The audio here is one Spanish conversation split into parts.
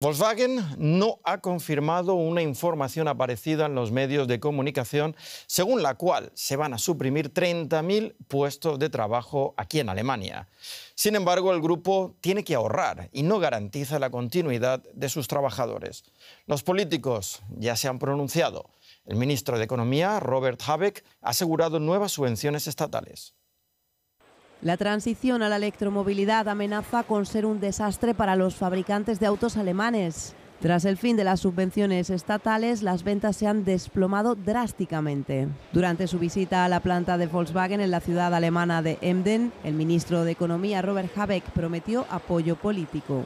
Volkswagen no ha confirmado una información aparecida en los medios de comunicación según la cual se van a suprimir 30.000 puestos de trabajo aquí en Alemania. Sin embargo, el grupo tiene que ahorrar y no garantiza la continuidad de sus trabajadores. Los políticos ya se han pronunciado. El ministro de Economía, Robert Habeck, ha asegurado nuevas subvenciones estatales. La transición a la electromovilidad amenaza con ser un desastre para los fabricantes de autos alemanes. Tras el fin de las subvenciones estatales, las ventas se han desplomado drásticamente. Durante su visita a la planta de Volkswagen en la ciudad alemana de Emden, el ministro de Economía Robert Habeck prometió apoyo político.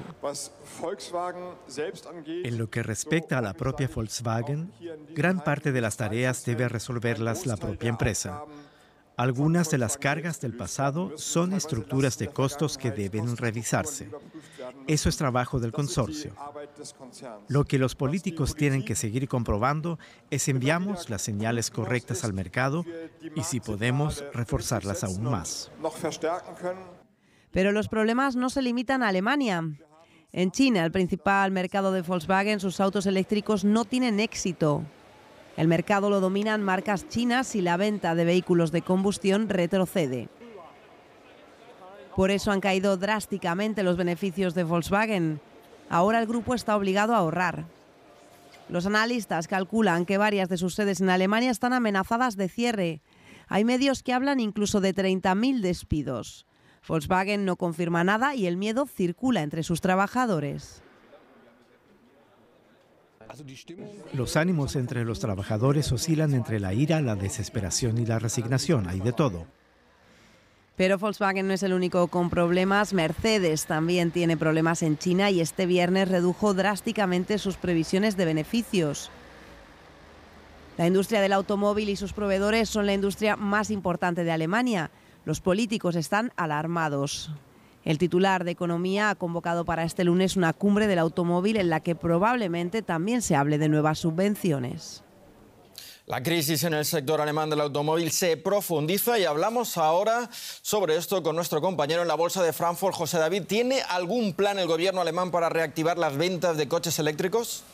En lo que respecta a la propia Volkswagen, gran parte de las tareas debe resolverlas la propia empresa. Algunas de las cargas del pasado son estructuras de costos que deben revisarse. Eso es trabajo del consorcio. Lo que los políticos tienen que seguir comprobando es enviamos las señales correctas al mercado y si podemos reforzarlas aún más. Pero los problemas no se limitan a Alemania. En China, el principal mercado de Volkswagen, sus autos eléctricos no tienen éxito. El mercado lo dominan marcas chinas y la venta de vehículos de combustión retrocede. Por eso han caído drásticamente los beneficios de Volkswagen. Ahora el grupo está obligado a ahorrar. Los analistas calculan que varias de sus sedes en Alemania están amenazadas de cierre. Hay medios que hablan incluso de 30.000 despidos. Volkswagen no confirma nada y el miedo circula entre sus trabajadores. Los ánimos entre los trabajadores oscilan entre la ira, la desesperación y la resignación. Hay de todo. Pero Volkswagen no es el único con problemas. Mercedes también tiene problemas en China y este viernes redujo drásticamente sus previsiones de beneficios. La industria del automóvil y sus proveedores son la industria más importante de Alemania. Los políticos están alarmados. El titular de Economía ha convocado para este lunes una cumbre del automóvil en la que probablemente también se hable de nuevas subvenciones. La crisis en el sector alemán del automóvil se profundiza y hablamos ahora sobre esto con nuestro compañero en la Bolsa de Frankfurt, José David. ¿Tiene algún plan el gobierno alemán para reactivar las ventas de coches eléctricos?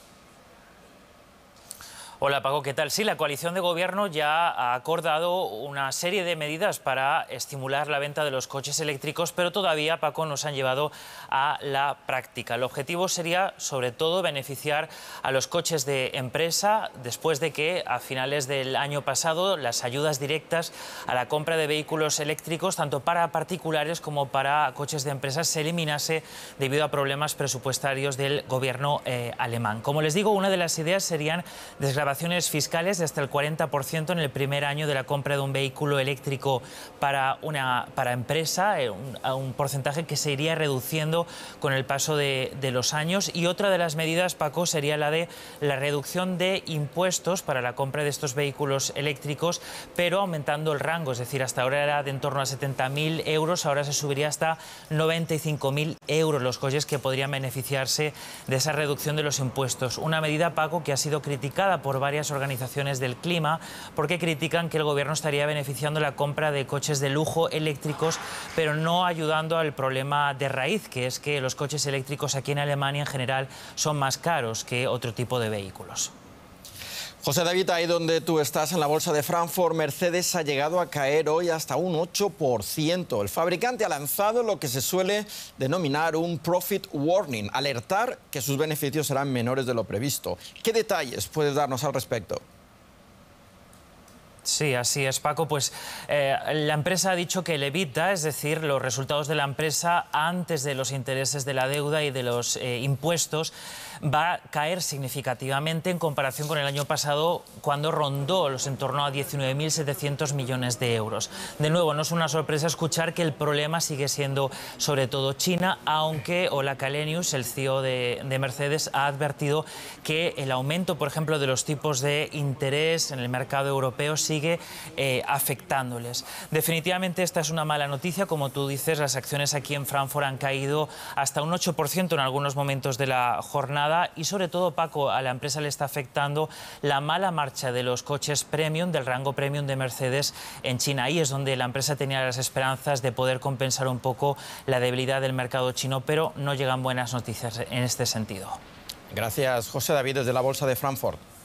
Hola Paco, ¿qué tal? Sí, la coalición de gobierno ya ha acordado una serie de medidas para estimular la venta de los coches eléctricos, pero todavía, Paco, nos han llevado a la práctica. El objetivo sería, sobre todo, beneficiar a los coches de empresa después de que a finales del año pasado las ayudas directas a la compra de vehículos eléctricos, tanto para particulares como para coches de empresa, se eliminase debido a problemas presupuestarios del gobierno eh, alemán. Como les digo, una de las ideas serían desgravar fiscales de hasta el 40% en el primer año de la compra de un vehículo eléctrico para una para empresa, eh, un, a un porcentaje que se iría reduciendo con el paso de, de los años. Y otra de las medidas, Paco, sería la de la reducción de impuestos para la compra de estos vehículos eléctricos, pero aumentando el rango, es decir, hasta ahora era de en torno a 70.000 euros, ahora se subiría hasta 95.000 euros los coches que podrían beneficiarse de esa reducción de los impuestos. Una medida, Paco, que ha sido criticada por varias organizaciones del clima porque critican que el gobierno estaría beneficiando la compra de coches de lujo eléctricos, pero no ayudando al problema de raíz, que es que los coches eléctricos aquí en Alemania en general son más caros que otro tipo de vehículos. José David, ahí donde tú estás en la bolsa de Frankfurt, Mercedes ha llegado a caer hoy hasta un 8%. El fabricante ha lanzado lo que se suele denominar un profit warning, alertar que sus beneficios serán menores de lo previsto. ¿Qué detalles puedes darnos al respecto? Sí, así es, Paco. Pues eh, la empresa ha dicho que el EBITDA, es decir, los resultados de la empresa antes de los intereses de la deuda y de los eh, impuestos, va a caer significativamente en comparación con el año pasado, cuando rondó los en torno a 19.700 millones de euros. De nuevo, no es una sorpresa escuchar que el problema sigue siendo sobre todo China, aunque Ola Kalenius, el CEO de, de Mercedes, ha advertido que el aumento, por ejemplo, de los tipos de interés en el mercado europeo sigue sigue eh, afectándoles. Definitivamente esta es una mala noticia, como tú dices, las acciones aquí en Frankfurt han caído hasta un 8% en algunos momentos de la jornada y sobre todo, Paco, a la empresa le está afectando la mala marcha de los coches premium, del rango premium de Mercedes en China. Ahí es donde la empresa tenía las esperanzas de poder compensar un poco la debilidad del mercado chino, pero no llegan buenas noticias en este sentido. Gracias, José David, desde la Bolsa de Frankfurt.